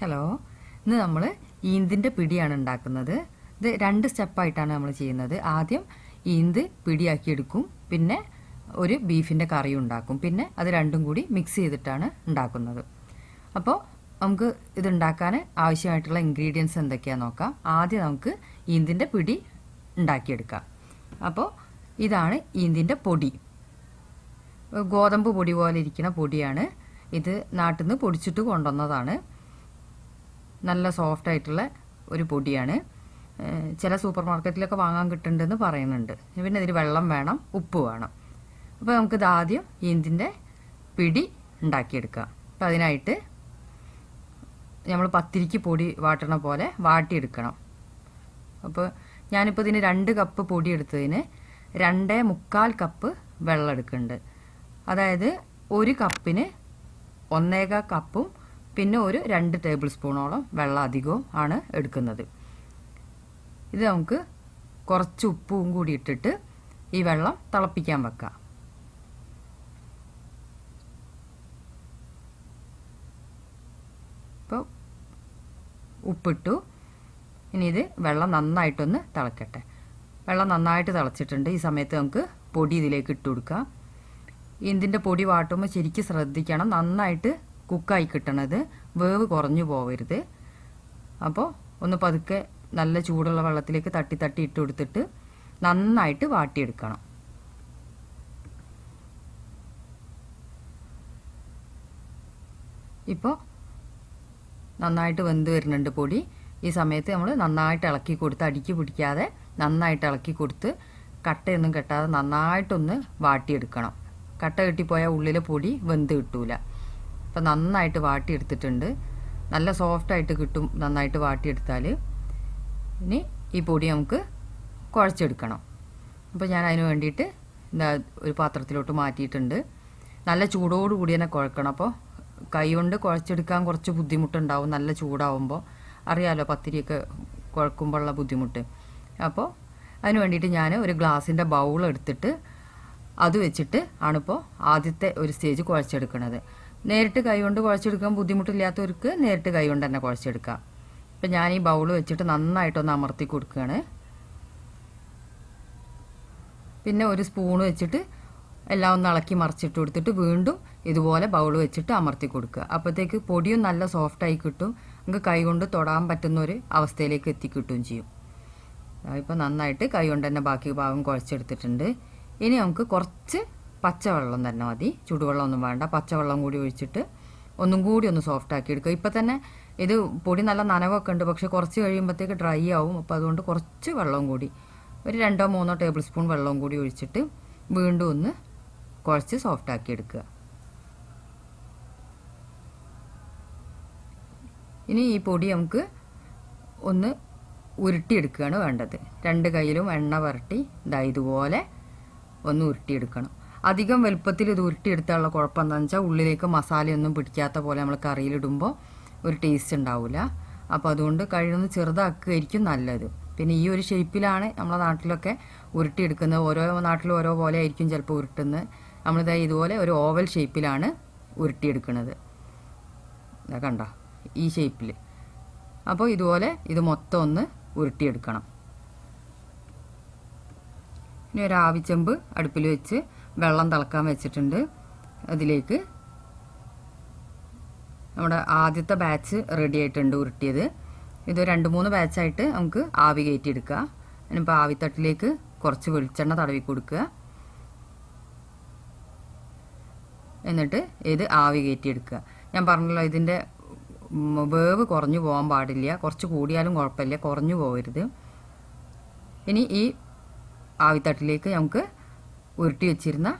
hello ഇന്ന് നമ്മൾ ഈന്തിൻ്റെ പിടിയാണ് ഉണ്ടാക്കുന്നത് ഇത് രണ്ട് സ്റ്റെപ്പായിട്ടാണ് നമ്മൾ ചെയ്യുന്നത് ആദ്യം ഈന്ത് പിടിയാക്കിയെടുക്കും എടുക്കും പിന്നെ ഒരു ബീഫിൻ്റെ കറി ഉണ്ടാക്കും പിന്നെ അത് രണ്ടും കൂടി മിക്സ് ചെയ്തിട്ടാണ് ഉണ്ടാക്കുന്നത് അപ്പോൾ നമുക്ക് ഇതുണ്ടാക്കാൻ ആവശ്യമായിട്ടുള്ള ഇൻഗ്രീഡിയൻസ് എന്തൊക്കെയാണെന്ന് നോക്കാം ആദ്യം നമുക്ക് ഈന്തിൻ്റെ പിടി ഉണ്ടാക്കിയെടുക്കാം അപ്പോൾ ഇതാണ് ഈന്തിൻ്റെ പൊടി ഗോതമ്പ് പൊടി പോലെ ഇരിക്കുന്ന പൊടിയാണ് ഇത് നാട്ടിൽ നിന്ന് പൊടിച്ചിട്ട് കൊണ്ടുവന്നതാണ് നല്ല സോഫ്റ്റ് ആയിട്ടുള്ള ഒരു പൊടിയാണ് ചില സൂപ്പർ മാർക്കറ്റിലൊക്കെ വാങ്ങാൻ കിട്ടുന്നുണ്ടെന്ന് പറയുന്നുണ്ട് പിന്നെ ഇതിന് വെള്ളം വേണം ഉപ്പ് വേണം അപ്പോൾ നമുക്കിത് ആദ്യം ഈന്തിൻ്റെ പിടി ഉണ്ടാക്കിയെടുക്കാം അപ്പം അതിനായിട്ട് നമ്മൾ പത്തിരിക്ക് പൊടി വാട്ടണ പോലെ വാട്ടിയെടുക്കണം അപ്പോൾ ഞാനിപ്പോൾ ഇതിന് രണ്ട് കപ്പ് പൊടി എടുത്തതിന് രണ്ടേ മുക്കാൽ കപ്പ് വെള്ളം എടുക്കുന്നുണ്ട് അതായത് ഒരു കപ്പിന് ഒന്നേകാൽ കപ്പും പിന്നെ ഒരു രണ്ട് ടേബിൾ സ്പൂണോളം വെള്ളം അധികവും ആണ് എടുക്കുന്നത് ഇത് നമുക്ക് കുറച്ച് ഉപ്പും കൂടി ഇട്ടിട്ട് ഈ വെള്ളം തിളപ്പിക്കാൻ വെക്കാം ഇപ്പോൾ ഉപ്പിട്ടു ഇനി ഇത് വെള്ളം നന്നായിട്ടൊന്ന് തിളക്കട്ടെ വെള്ളം നന്നായിട്ട് തിളച്ചിട്ടുണ്ട് ഈ സമയത്ത് നമുക്ക് പൊടി ഇതിലേക്ക് ഇട്ട് കൊടുക്കാം ഇതിൻ്റെ പൊടി വാട്ടുമ്പോൾ ശരിക്കും ശ്രദ്ധിക്കണം നന്നായിട്ട് കുക്കായി കിട്ടണത് വേവ് കുറഞ്ഞു പോവരുത് അപ്പോൾ ഒന്ന് പതുക്കെ നല്ല ചൂടുള്ള വെള്ളത്തിലേക്ക് തട്ടി തട്ടി ഇട്ട് കൊടുത്തിട്ട് നന്നായിട്ട് വാട്ടിയെടുക്കണം ഇപ്പോൾ നന്നായിട്ട് വെന്ത് വരുന്നുണ്ട് പൊടി ഈ സമയത്ത് നമ്മൾ നന്നായിട്ട് ഇളക്കി കൊടുത്ത് അടിക്ക് പിടിക്കാതെ നന്നായിട്ട് ഇളക്കി കൊടുത്ത് കട്ടയൊന്നും കെട്ടാതെ നന്നായിട്ടൊന്ന് വാട്ടിയെടുക്കണം കട്ട കെട്ടിപ്പോയാൽ ഉള്ളിലെ പൊടി വെന്ത് കിട്ടൂല അപ്പോൾ നന്നായിട്ട് വാട്ടിയെടുത്തിട്ടുണ്ട് നല്ല സോഫ്റ്റായിട്ട് കിട്ടും നന്നായിട്ട് വാട്ടിയെടുത്താൽ ഇനി ഈ പൊടി നമുക്ക് കുഴച്ചെടുക്കണം അപ്പോൾ ഞാൻ അതിന് വേണ്ടിയിട്ട് എന്താ ഒരു പാത്രത്തിലോട്ട് മാറ്റിയിട്ടുണ്ട് നല്ല കൂടി തന്നെ കുഴക്കണം അപ്പോൾ കൈ കൊണ്ട് കുഴച്ചെടുക്കാൻ കുറച്ച് ബുദ്ധിമുട്ടുണ്ടാവും നല്ല ചൂടാവുമ്പോൾ അറിയാലോ പത്തിരിയൊക്കെ കുഴക്കുമ്പോഴുള്ള ബുദ്ധിമുട്ട് അപ്പോൾ അതിന് വേണ്ടിയിട്ട് ഞാൻ ഒരു ഗ്ലാസിൻ്റെ ബൗൾ എടുത്തിട്ട് അത് വെച്ചിട്ട് ആണിപ്പോൾ ആദ്യത്തെ ഒരു സ്റ്റേജ് കുഴച്ചെടുക്കുന്നത് നേരിട്ട് കൈകൊണ്ട് കുഴച്ചെടുക്കാൻ ബുദ്ധിമുട്ടില്ലാത്തവർക്ക് നേരിട്ട് കൈകൊണ്ട് തന്നെ കുഴച്ചെടുക്കാം ഇപ്പം ഞാൻ ഈ ബൗൾ വെച്ചിട്ട് നന്നായിട്ടൊന്ന് അമർത്തി കൊടുക്കുകയാണ് പിന്നെ ഒരു സ്പൂൺ വെച്ചിട്ട് എല്ലാം ഒന്ന് ഇളക്കി മറിച്ചിട്ട് കൊടുത്തിട്ട് വീണ്ടും ഇതുപോലെ ബൗൾ വെച്ചിട്ട് അമർത്തി കൊടുക്കുക അപ്പോഴത്തേക്ക് പൊടിയും നല്ല സോഫ്റ്റായി കിട്ടും നമുക്ക് കൈകൊണ്ട് തൊടാൻ പറ്റുന്ന ഒരു അവസ്ഥയിലേക്ക് എത്തിക്കിട്ടും ചെയ്യും ഇപ്പോൾ നന്നായിട്ട് കൈ കൊണ്ട് തന്നെ ബാക്കി ഭാഗം കുഴച്ചെടുത്തിട്ടുണ്ട് ഇനി നമുക്ക് കുറച്ച് പച്ചവെള്ളം തന്നെ മതി ചൂടുവെള്ളമൊന്നും വേണ്ട പച്ചവെള്ളം കൂടി ഒഴിച്ചിട്ട് ഒന്നും കൂടി ഒന്ന് സോഫ്റ്റ് ആക്കി എടുക്കുക ഇപ്പം തന്നെ ഇത് പൊടി നല്ല നനവൊക്കെ ഉണ്ട് പക്ഷേ കുറച്ച് കഴിയുമ്പോഴത്തേക്ക് ഡ്രൈ ആവും അപ്പം അതുകൊണ്ട് കുറച്ച് വെള്ളം കൂടി ഒരു രണ്ടോ മൂന്നോ ടേബിൾ സ്പൂൺ വെള്ളം കൂടി ഒഴിച്ചിട്ട് വീണ്ടും ഒന്ന് കുഴച്ച് സോഫ്റ്റ് ആക്കി എടുക്കുക ഇനി ഈ പൊടി നമുക്ക് ഒന്ന് ഉരുട്ടിയെടുക്കുകയാണ് വേണ്ടത് രണ്ട് കയ്യിലും എണ്ണ പുരട്ടി ഇതാ ഇതുപോലെ ഒന്ന് ഉരുട്ടിയെടുക്കണം അധികം വലുപ്പത്തിൽ ഇത് ഉരുട്ടിയെടുത്താലുള്ള കുഴപ്പം എന്താണെന്ന് വെച്ചാൽ ഉള്ളിലേക്ക് മസാലയൊന്നും പിടിക്കാത്ത പോലെ നമ്മൾ കറിയിലിടുമ്പോൾ ഒരു ടേസ്റ്റ് ഉണ്ടാവില്ല അപ്പോൾ അതുകൊണ്ട് കഴിയുന്ന ചെറുതാക്കുകയായിരിക്കും നല്ലത് പിന്നെ ഈ ഒരു ഷേപ്പിലാണ് നമ്മളെ നാട്ടിലൊക്കെ ഉരുട്ടിയെടുക്കുന്നത് ഓരോ നാട്ടിലും ഓരോ പോലെ ആയിരിക്കും ചിലപ്പോൾ ഉരുട്ടുന്നത് നമ്മളിതാ ഇതുപോലെ ഒരു ഓവൽ ഷേപ്പിലാണ് ഉരുട്ടിയെടുക്കുന്നത് കണ്ട ഈ ഷേപ്പിൽ അപ്പോൾ ഇതുപോലെ ഇത് മൊത്തം ഒന്ന് ഉരുട്ടിയെടുക്കണം ഇനി ഒരു ആവിച്ചെമ്പ് അടുപ്പിൽ വെച്ച് വെള്ളം തിളക്കാൻ വെച്ചിട്ടുണ്ട് അതിലേക്ക് നമ്മുടെ ആദ്യത്തെ ബാച്ച് റെഡി ആയിട്ടുണ്ട് ഉരുട്ടിയത് ഇത് രണ്ട് മൂന്ന് ബാച്ചായിട്ട് നമുക്ക് ആവി കയറ്റിയെടുക്കുക അതിനിപ്പോൾ ആവിത്തട്ടിലേക്ക് കുറച്ച് വെളിച്ചെണ്ണ തടവി കൊടുക്കുക എന്നിട്ട് ഇത് ആവി കയറ്റിയെടുക്കുക ഞാൻ പറഞ്ഞല്ലോ ഇതിൻ്റെ വേവ് കുറഞ്ഞു പോകാൻ പാടില്ല കുറച്ച് കൂടിയാലും കുഴപ്പമില്ല കുറഞ്ഞു പോകരുത് ഇനി ഈ ആവിത്തട്ടിലേക്ക് നമുക്ക് ഉരുട്ടി വെച്ചിരുന്ന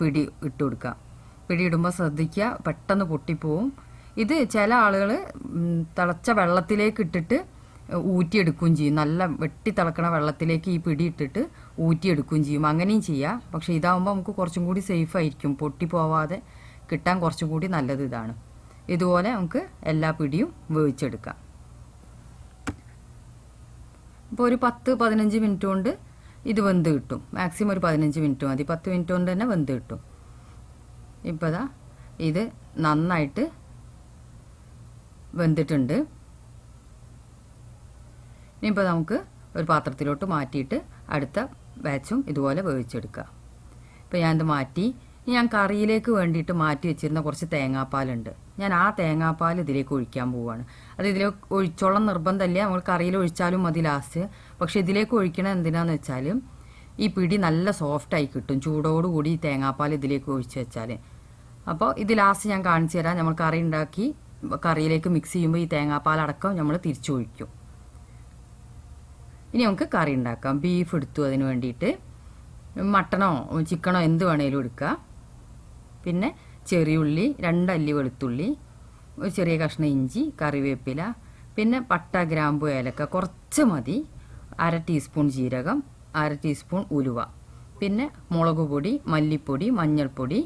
പിടി ഇട്ട് കൊടുക്കുക പിടി ഇടുമ്പോൾ ശ്രദ്ധിക്കുക പെട്ടെന്ന് പൊട്ടിപ്പോവും ഇത് ചില ആളുകൾ തിളച്ച വെള്ളത്തിലേക്ക് ഇട്ടിട്ട് ഊറ്റിയെടുക്കുകയും ചെയ്യും നല്ല വെട്ടി തിളക്കണ വെള്ളത്തിലേക്ക് ഈ പിടി ഇട്ടിട്ട് ഊറ്റിയെടുക്കുകയും ചെയ്യും അങ്ങനെയും ചെയ്യാം പക്ഷേ ഇതാവുമ്പോൾ നമുക്ക് കുറച്ചും കൂടി സേഫ് ആയിരിക്കും പൊട്ടി പോവാതെ കിട്ടാൻ കുറച്ചും കൂടി നല്ലത് ഇതാണ് ഇതുപോലെ നമുക്ക് എല്ലാ പിടിയും വേവിച്ചെടുക്കാം ഇപ്പോൾ ഒരു പത്ത് പതിനഞ്ച് മിനിറ്റ് കൊണ്ട് ഇത് വെന്ത് കിട്ടും മാക്സിമം ഒരു പതിനഞ്ച് മിനിറ്റ് മതി പത്ത് മിനിറ്റ് കൊണ്ട് തന്നെ വെന്ത് കിട്ടും ഇപ്പോൾ ഇതാ ഇത് നന്നായിട്ട് വെന്തിട്ടുണ്ട് ഇനിയിപ്പോൾ നമുക്ക് ഒരു പാത്രത്തിലോട്ട് മാറ്റിയിട്ട് അടുത്ത ബാച്ചും ഇതുപോലെ വേവിച്ചെടുക്കുക ഇപ്പം ഞാനിത് മാറ്റി ഞാൻ കറിയിലേക്ക് വേണ്ടിയിട്ട് മാറ്റി വെച്ചിരുന്ന കുറച്ച് തേങ്ങാപ്പാലുണ്ട് ഞാൻ ആ തേങ്ങാപ്പാൽ ഇതിലേക്ക് ഒഴിക്കാൻ പോവുകയാണ് അത് ഇതിലേക്ക് ഒഴിച്ചോളം നിർബന്ധമല്ല നമ്മൾ കറിയിൽ ഒഴിച്ചാലും മതി ലാസ്റ്റ് പക്ഷെ ഇതിലേക്ക് ഒഴിക്കണത് എന്തിനാന്ന് വെച്ചാൽ ഈ പിടി നല്ല സോഫ്റ്റായി കിട്ടും ചൂടോടുകൂടി തേങ്ങാപ്പാൽ ഇതിലേക്ക് ഒഴിച്ച് വെച്ചാൽ അപ്പോൾ ഇത് ലാസ്റ്റ് ഞാൻ കാണിച്ചു തരാം നമ്മൾ കറി ഉണ്ടാക്കി കറിയിലേക്ക് മിക്സ് ചെയ്യുമ്പോൾ ഈ തേങ്ങാപ്പാലടക്കം നമ്മൾ തിരിച്ചൊഴിക്കും ഇനി നമുക്ക് കറി ഉണ്ടാക്കാം ബീഫ് എടുത്തു അതിന് വേണ്ടിയിട്ട് മട്ടണോ ചിക്കണോ എന്ത് വേണേലും എടുക്കുക പിന്നെ ചെറിയുള്ളി രണ്ടല്ലി വെളുത്തുള്ളി ഒരു ചെറിയ കഷ്ണം ഇഞ്ചി കറിവേപ്പില പിന്നെ പട്ട ഗ്രാമ്പു ഏലക്ക കുറച്ച് മതി അര ടീസ്പൂൺ ജീരകം അര ടീസ്പൂൺ ഉലുവ പിന്നെ മുളക് പൊടി മല്ലിപ്പൊടി മഞ്ഞൾപ്പൊടി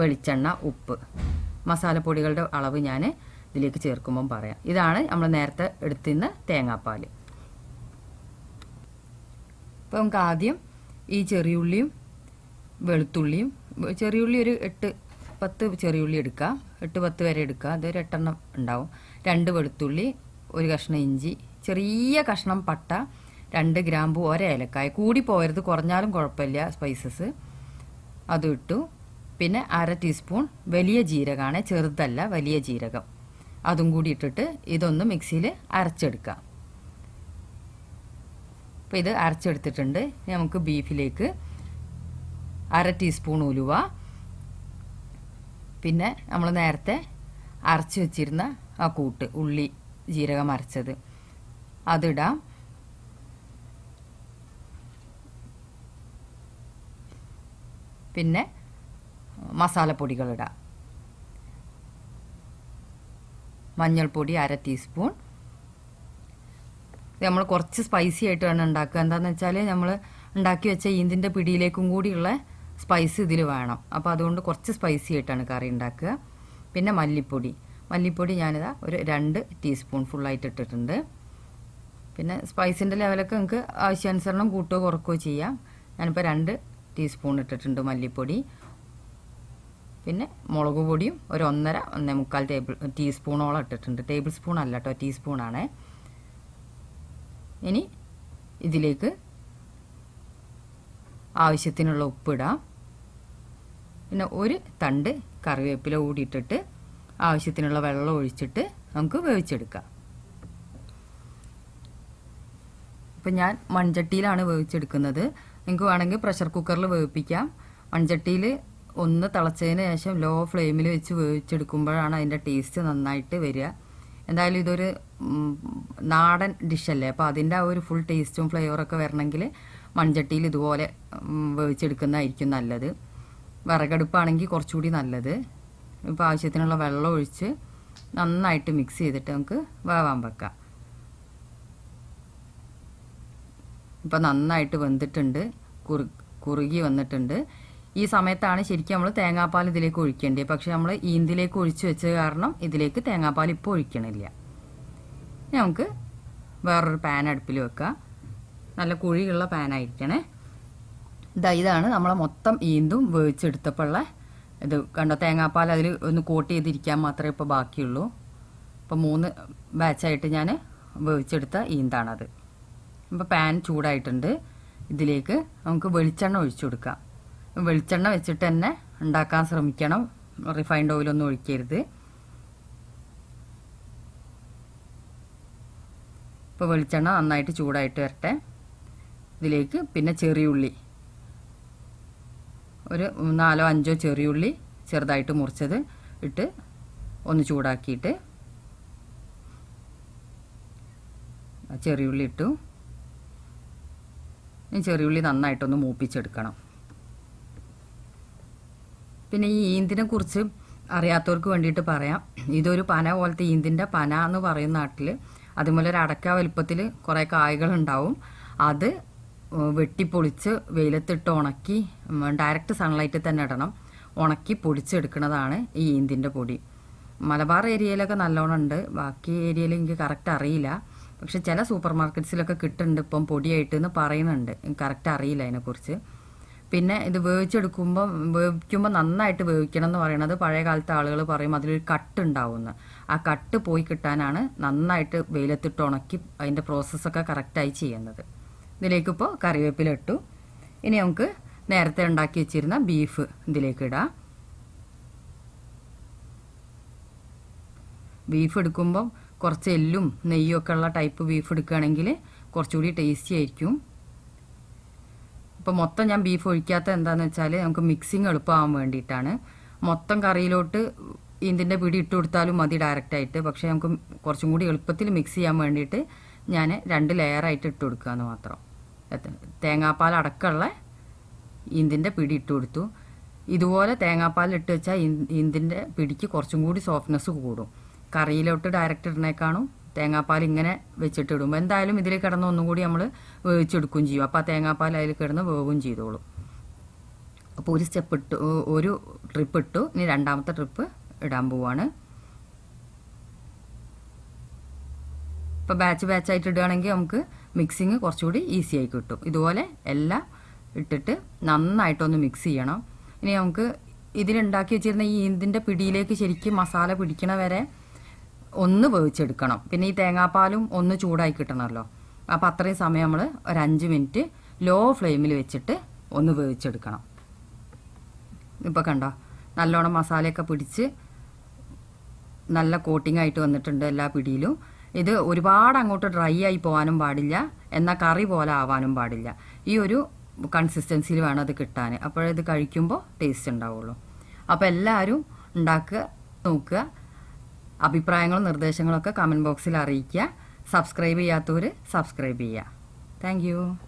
വെളിച്ചെണ്ണ ഉപ്പ് മസാലപ്പൊടികളുടെ അളവ് ഞാൻ ഇതിലേക്ക് ചേർക്കുമ്പം പറയാം ഇതാണ് നമ്മൾ നേരത്തെ എടുത്തിരുന്ന തേങ്ങാപ്പാൽ ഇപ്പം നമുക്ക് ആദ്യം ഈ ചെറിയുള്ളിയും വെളുത്തുള്ളിയും ചെറിയുള്ളി ഒരു എട്ട് പത്ത് ചെറിയുള്ളി എടുക്കുക എട്ട് പത്ത് വരെ എടുക്കുക അതൊരു എട്ടെണ്ണം ഉണ്ടാവും രണ്ട് വെളുത്തുള്ളി ഒരു കഷ്ണം ഇഞ്ചി ചെറിയ കഷ്ണം പട്ട രണ്ട് ഗ്രാമ്പു ഒരേലക്കായ കൂടി പോയരുത് കുറഞ്ഞാലും കുഴപ്പമില്ല സ്പൈസസ് അതും ഇട്ടു പിന്നെ അര ടീസ്പൂൺ വലിയ ജീരകമാണ് ചെറുതല്ല വലിയ ജീരകം അതും കൂടി ഇട്ടിട്ട് ഇതൊന്ന് മിക്സിയിൽ അരച്ചെടുക്കാം അപ്പോൾ ഇത് അരച്ചെടുത്തിട്ടുണ്ട് നമുക്ക് ബീഫിലേക്ക് അര ടീസ്പൂൺ ഉലുവ പിന്നെ നമ്മൾ നേരത്തെ അരച്ച് വെച്ചിരുന്ന ആ കൂട്ട് ഉള്ളി ജീരകം അരച്ചത് അതിടാം പിന്നെ മസാലപ്പൊടികളിടാം മഞ്ഞൾപ്പൊടി അര ടീസ്പൂൺ നമ്മൾ കുറച്ച് സ്പൈസി ആയിട്ടാണ് ഉണ്ടാക്കുക എന്താണെന്ന് വെച്ചാൽ നമ്മൾ ഉണ്ടാക്കി വെച്ച ഈന്തിൻ്റെ പിടിയിലേക്കും കൂടിയുള്ള സ്പൈസ് ഇതിൽ വേണം അപ്പോൾ അതുകൊണ്ട് കുറച്ച് സ്പൈസി ആയിട്ടാണ് കറി ഉണ്ടാക്കുക പിന്നെ മല്ലിപ്പൊടി മല്ലിപ്പൊടി ഞാനിതാ ഒരു രണ്ട് ടീസ്പൂൺ ഫുള്ളായിട്ട് ഇട്ടിട്ടുണ്ട് പിന്നെ സ്പൈസിൻ്റെ ലെവലൊക്കെ നിങ്ങൾക്ക് ആവശ്യാനുസരണം കൂട്ടുകയോ കുറക്കുകയോ ചെയ്യാം ഞാനിപ്പോൾ രണ്ട് ടീസ്പൂൺ ഇട്ടിട്ടുണ്ട് മല്ലിപ്പൊടി പിന്നെ മുളക് പൊടിയും ഒരു ഒന്നര ഒന്നേ മുക്കാൽ ടേബിൾ ടീസ്പൂണോളം ഇട്ടിട്ടുണ്ട് ടേബിൾ സ്പൂൺ അല്ല കേട്ടോ ടീസ്പൂണാണ് ഇനി ഇതിലേക്ക് ആവശ്യത്തിനുള്ള ഉപ്പിടാം പിന്നെ ഒരു തണ്ട് കറിവേപ്പില കൂടിയിട്ടിട്ട് ആവശ്യത്തിനുള്ള വെള്ളം ഒഴിച്ചിട്ട് നമുക്ക് വേവിച്ചെടുക്കാം ഇപ്പം ഞാൻ മൺചട്ടിയിലാണ് വേവിച്ചെടുക്കുന്നത് നിങ്ങൾക്ക് വേണമെങ്കിൽ പ്രഷർ കുക്കറിൽ വേവിപ്പിക്കാം മൺചട്ടിയിൽ ഒന്ന് തിളച്ചതിന് ശേഷം ലോ ഫ്ലെയിമിൽ വെച്ച് വേവിച്ചെടുക്കുമ്പോഴാണ് അതിൻ്റെ ടേസ്റ്റ് നന്നായിട്ട് വരിക എന്തായാലും ഇതൊരു നാടൻ ഡിഷല്ലേ അപ്പോൾ അതിൻ്റെ ആ ഒരു ഫുൾ ടേസ്റ്റും ഫ്ലേവറൊക്കെ വരണമെങ്കിൽ മൺചട്ടിയിൽ ഇതുപോലെ വേവിച്ചെടുക്കുന്നതായിരിക്കും നല്ലത് വിറകടുപ്പാണെങ്കിൽ കുറച്ചുകൂടി നല്ലത് ഇപ്പോൾ ആവശ്യത്തിനുള്ള വെള്ളം ഒഴിച്ച് നന്നായിട്ട് മിക്സ് ചെയ്തിട്ട് നമുക്ക് വേവാൻ വെക്കാം ഇപ്പോൾ നന്നായിട്ട് വെന്തിട്ടുണ്ട് കുറുകി വന്നിട്ടുണ്ട് ഈ സമയത്താണ് ശരിക്കും നമ്മൾ തേങ്ങാപ്പാൽ ഇതിലേക്ക് ഒഴിക്കേണ്ടത് പക്ഷേ നമ്മൾ ഈന്തിലേക്ക് ഒഴിച്ചു വെച്ച കാരണം ഇതിലേക്ക് തേങ്ങാപ്പാൽ ഇപ്പോൾ ഒഴിക്കണില്ല നമുക്ക് വേറൊരു പാൻ അടുപ്പിൽ വെക്കാം നല്ല കുഴിയുള്ള പാനായിരിക്കണേ ഇതാ ഇതാണ് നമ്മളെ മൊത്തം ഈന്തും വേവിച്ചെടുത്തപ്പോഴുള്ള ഇത് കണ്ട തേങ്ങാപ്പാൽ അതിൽ ഒന്ന് കോട്ട് ചെയ്തിരിക്കാൻ മാത്രമേ ഇപ്പോൾ ബാക്കിയുള്ളൂ ഇപ്പം മൂന്ന് ബാച്ചായിട്ട് ഞാൻ വേവിച്ചെടുത്ത ഈന്താണത് അപ്പോൾ പാൻ ചൂടായിട്ടുണ്ട് ഇതിലേക്ക് നമുക്ക് വെളിച്ചെണ്ണ ഒഴിച്ചു കൊടുക്കാം വെളിച്ചെണ്ണ വെച്ചിട്ട് തന്നെ ഉണ്ടാക്കാൻ ശ്രമിക്കണം റിഫൈൻഡ് ഓയിലൊന്നും ഒഴിക്കരുത് ഇപ്പോൾ വെളിച്ചെണ്ണ നന്നായിട്ട് ചൂടായിട്ട് വരട്ടെ ഇതിലേക്ക് പിന്നെ ചെറിയുള്ളി ഒരു നാലോ അഞ്ചോ ചെറിയുള്ളി ചെറുതായിട്ട് മുറിച്ചത് ഇട്ട് ഒന്ന് ചൂടാക്കിയിട്ട് ചെറിയുള്ളി ഇട്ടു ഈ ചെറിയുള്ളി നന്നായിട്ടൊന്ന് മൂപ്പിച്ചെടുക്കണം പിന്നെ ഈ ഈന്തിനെ കുറിച്ച് അറിയാത്തവർക്ക് വേണ്ടിയിട്ട് പറയാം ഇതൊരു പന പോലത്തെ ഈന്തിൻ്റെ പന എന്ന് പറയുന്ന നാട്ടിൽ അതുപോലെ ഒരു അടക്ക വലുപ്പത്തിൽ കുറേ ഉണ്ടാവും അത് വെട്ടിപ്പൊളിച്ച് വെയിലത്തിട്ട് ഉണക്കി ഡയറക്റ്റ് സൺലൈറ്റിൽ തന്നെ ഇടണം ഉണക്കി പൊടിച്ചെടുക്കുന്നതാണ് ഈ ഈന്തിൻ്റെ പൊടി മലബാർ ഏരിയയിലൊക്കെ നല്ലോണം ഉണ്ട് ബാക്കി ഏരിയയിൽ എനിക്ക് കറക്റ്റ് അറിയില്ല പക്ഷെ ചില സൂപ്പർ മാർക്കറ്റ്സിലൊക്കെ കിട്ടുന്നുണ്ട് ഇപ്പം പൊടിയായിട്ട് എന്ന് പറയുന്നുണ്ട് കറക്റ്റ് അറിയില്ല അതിനെക്കുറിച്ച് പിന്നെ ഇത് വേവിച്ചെടുക്കുമ്പോൾ വേവിക്കുമ്പോൾ നന്നായിട്ട് വേവിക്കണം എന്ന് പറയുന്നത് പഴയ കാലത്തെ ആളുകൾ പറയും അതിലൊരു കട്ട് ഉണ്ടാവുമെന്ന് ആ കട്ട് പോയി കിട്ടാനാണ് നന്നായിട്ട് വെയിലത്തിട്ട് ഉണക്കി അതിൻ്റെ പ്രോസസ്സൊക്കെ കറക്റ്റായി ചെയ്യുന്നത് ഇതിലേക്കിപ്പോൾ കറിവേപ്പില ഇട്ടു ഇനി നമുക്ക് നേരത്തെ ഉണ്ടാക്കി വെച്ചിരുന്ന ബീഫ് ഇതിലേക്ക് ഇടാം ബീഫ് എടുക്കുമ്പം കുറച്ച് എല്ലും നെയ്യൊക്കെ ഉള്ള ടൈപ്പ് ബീഫ് എടുക്കുകയാണെങ്കിൽ കുറച്ചുകൂടി ടേസ്റ്റി ആയിരിക്കും അപ്പോൾ മൊത്തം ഞാൻ ബീഫ് ഒഴിക്കാത്ത എന്താണെന്ന് വെച്ചാൽ നമുക്ക് മിക്സിങ് എളുപ്പമാകാൻ വേണ്ടിയിട്ടാണ് മൊത്തം കറിയിലോട്ട് ഇതിൻ്റെ പിടി ഇട്ട് കൊടുത്താലും മതി ഡയറക്റ്റായിട്ട് പക്ഷേ നമുക്ക് കുറച്ചും കൂടി എളുപ്പത്തിൽ മിക്സ് ചെയ്യാൻ വേണ്ടിയിട്ട് ഞാൻ രണ്ട് ലെയറായിട്ട് ഇട്ട് കൊടുക്കുക മാത്രം തേങ്ങാപ്പാൽ അടക്കമുള്ള ഇതിൻ്റെ പിടി ഇട്ട് കൊടുത്തു ഇതുപോലെ തേങ്ങാപ്പാൽ ഇട്ട് വെച്ചാൽ ഇതിൻ്റെ പിടിക്ക് കുറച്ചും കൂടി സോഫ്റ്റ്നെസ് കൂടും കറിയിലോട്ട് ഡയറക്റ്റ് കാണും തേങ്ങാപ്പാൽ ഇങ്ങനെ വെച്ചിട്ട് ഇടുമ്പോൾ എന്തായാലും ഇതിൽ കിടന്ന് ഒന്നും കൂടി നമ്മൾ വേവിച്ചെടുക്കുകയും ചെയ്യും അപ്പോൾ ആ തേങ്ങാപ്പാൽ അതിൽ കിടന്ന് വേവും ചെയ്തോളും അപ്പോൾ ഒരു സ്റ്റെപ്പ് ഇട്ടു ഒരു ട്രിപ്പ് ഇട്ടു ഇനി രണ്ടാമത്തെ ട്രിപ്പ് ഇടാൻ പോവാണ് ഇപ്പോൾ ബാച്ച് ബാച്ചായിട്ട് ഇടുകയാണെങ്കിൽ നമുക്ക് മിക്സിങ് കുറച്ചുകൂടി ഈസി ആയി കിട്ടും ഇതുപോലെ എല്ലാം ഇട്ടിട്ട് നന്നായിട്ടൊന്ന് മിക്സ് ചെയ്യണം ഇനി നമുക്ക് ഇതിലുണ്ടാക്കി വെച്ചിരുന്ന ഈ ഈന്തിൻ്റെ പിടിയിലേക്ക് ശരിക്കും മസാല പിടിക്കണ വരെ ഒന്ന് വേവിച്ചെടുക്കണം പിന്നെ ഈ തേങ്ങാപ്പാലും ഒന്ന് ചൂടായി കിട്ടണമല്ലോ അപ്പോൾ അത്രയും സമയം നമ്മൾ ഒരു അഞ്ച് മിനിറ്റ് ലോ ഫ്ലെയിമിൽ വെച്ചിട്ട് ഒന്ന് വേവിച്ചെടുക്കണം ഇപ്പം കണ്ടോ നല്ലോണം മസാലയൊക്കെ പിടിച്ച് നല്ല കോട്ടിംഗ് ആയിട്ട് വന്നിട്ടുണ്ട് എല്ലാ പിടിയിലും ഇത് ഒരുപാട് അങ്ങോട്ട് ഡ്രൈ ആയി പോകാനും പാടില്ല എന്നാൽ കറി പോലെ ആവാനും പാടില്ല ഈ ഒരു കൺസിസ്റ്റൻസിയിൽ വേണം അത് കിട്ടാൻ അപ്പോഴത് കഴിക്കുമ്പോൾ ടേസ്റ്റ് ഉണ്ടാവുള്ളൂ അപ്പോൾ എല്ലാവരും ഉണ്ടാക്കുക നോക്കുക അഭിപ്രായങ്ങളും നിർദ്ദേശങ്ങളൊക്കെ കമൻറ്റ് ബോക്സിൽ അറിയിക്കുക സബ്സ്ക്രൈബ് ചെയ്യാത്തവർ സബ്സ്ക്രൈബ് ചെയ്യുക താങ്ക്